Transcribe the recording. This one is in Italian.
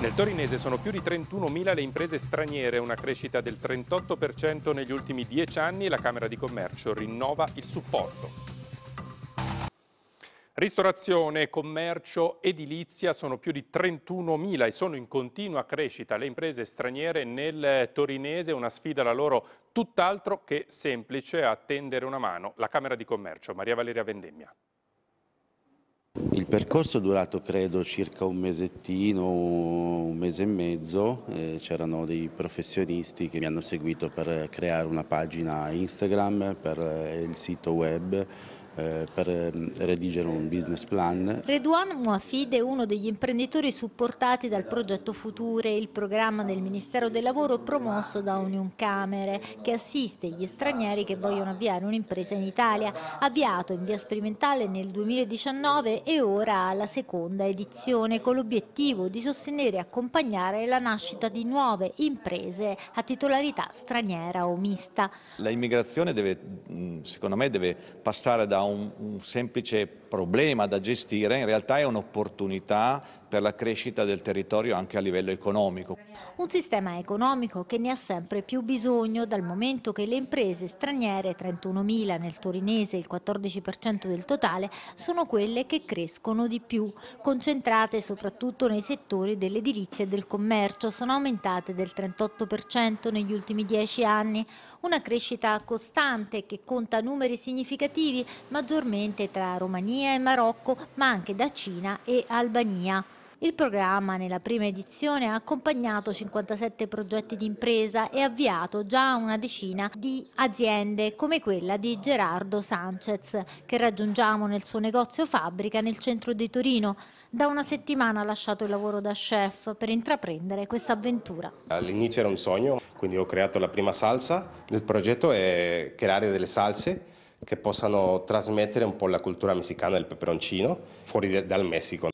Nel torinese sono più di 31.000 le imprese straniere, una crescita del 38% negli ultimi 10 anni e la Camera di Commercio rinnova il supporto. Ristorazione, commercio, edilizia sono più di 31.000 e sono in continua crescita le imprese straniere nel torinese, una sfida la loro tutt'altro che semplice attendere una mano. La Camera di Commercio, Maria Valeria Vendemmia. Il percorso è durato credo circa un mesettino, un mese e mezzo, eh, c'erano dei professionisti che mi hanno seguito per creare una pagina Instagram, per eh, il sito web eh, per ehm, redigere un business plan. Redouan Mouafid è uno degli imprenditori supportati dal progetto Future, il programma del Ministero del Lavoro promosso da Union Camere, che assiste gli stranieri che vogliono avviare un'impresa in Italia, avviato in via sperimentale nel 2019 e ora alla seconda edizione, con l'obiettivo di sostenere e accompagnare la nascita di nuove imprese a titolarità straniera o mista. La immigrazione deve secondo me deve passare da un, un semplice problema da gestire in realtà è un'opportunità per la crescita del territorio anche a livello economico. Un sistema economico che ne ha sempre più bisogno dal momento che le imprese straniere, 31.000 nel torinese il 14% del totale, sono quelle che crescono di più, concentrate soprattutto nei settori dell'edilizia e del commercio, sono aumentate del 38% negli ultimi 10 anni, una crescita costante che conta numeri significativi maggiormente tra Romania Albania e Marocco, ma anche da Cina e Albania. Il programma nella prima edizione ha accompagnato 57 progetti di impresa e avviato già una decina di aziende come quella di Gerardo Sanchez che raggiungiamo nel suo negozio fabbrica nel centro di Torino. Da una settimana ha lasciato il lavoro da chef per intraprendere questa avventura. All'inizio era un sogno, quindi ho creato la prima salsa. Il progetto è creare delle salse che possano trasmettere un po' la cultura messicana del peperoncino fuori dal Messico.